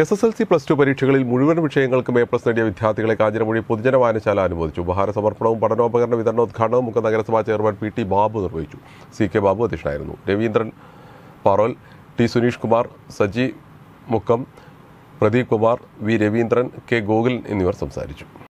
S S L C plus two പരീക്ഷകളിൽ മുഴുവൻ വിഷയങ്ങൾക്കും എ പ്ലസ് നേടിയ വിദ്യാർത്ഥികളെ കാഞ്ഞിരമൊഴി പൊതുജന വായനശാല അനുവദിച്ചു ഉപഹാര സമർപ്പണവും പഠനോപകരണ ഉദ്ഘാടനവും മുഖ നഗരസഭാ ചെയർമാൻ പി ടി ബാബു നിർവഹിച്ചു സി കെ ബാബു അധ്യക്ഷനായിരുന്നു Raveendran Parol T Suneesh Kumar Saji Mukkam Pradeep Kumar V Raveendran K Gokul എന്നിവർ സംസാരിച്ചു